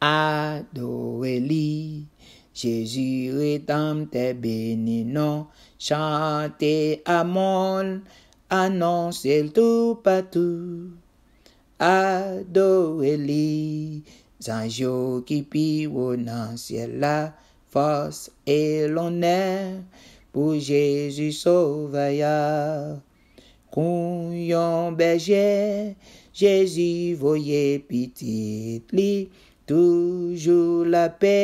Adore li, jesu retam te beninon, chante amon, anonsel tou patou. Adore li, zanjou ki pi wounan, siel la fos el onen, pou jesu souvaya. Kou yon beje, jesu voye pitit li, Toujou la pe,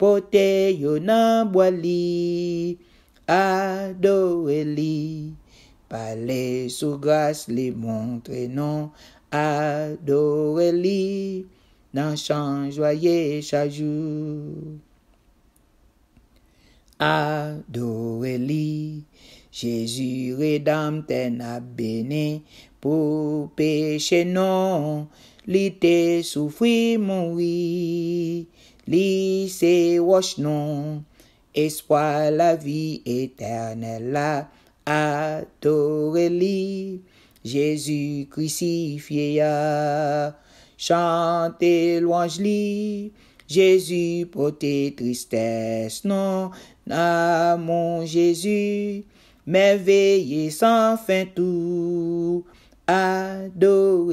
potè yon anbo li, adore li, pa le sou gras li montre non, adore li, nan chan jwaye chajou. Adore li, jesu redam ten abene pou peche non. Li souffrit, soufri moui, li se non, espoir la vie éternelle la adore Jésus crucifié ya, chante louange li, Jésus pote tristesse non, non, mon Jésus, merveilleux sans fin tout, adore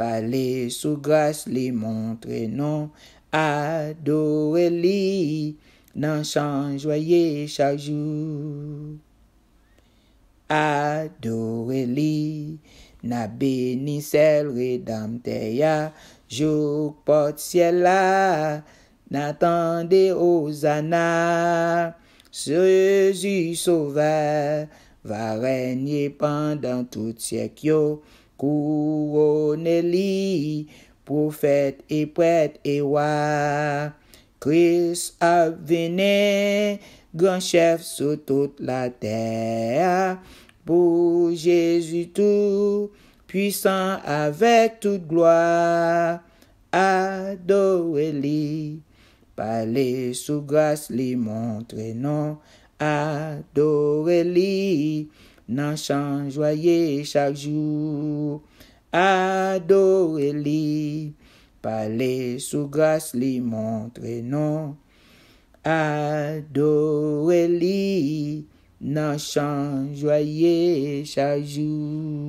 Fale sou gras li montre non, Adore li, nan chan jwaye chak jou. Adore li, na beni sel redam teya, Jouk pot siel la, Na tande o zana, Se rezi souve, Va renyi pandan tout sekyo, Kouroneli, profet et prète et roi, Christ a vené, grand chef sur toute la terre, Pour Jésus tout puissant avec toute gloire, Adoreli, par les sous-graces, les montres et noms, Adoreli. nan chan jwaye chak jou. Adore li, pale sou glas li montre non. Adore li, nan chan jwaye chak jou.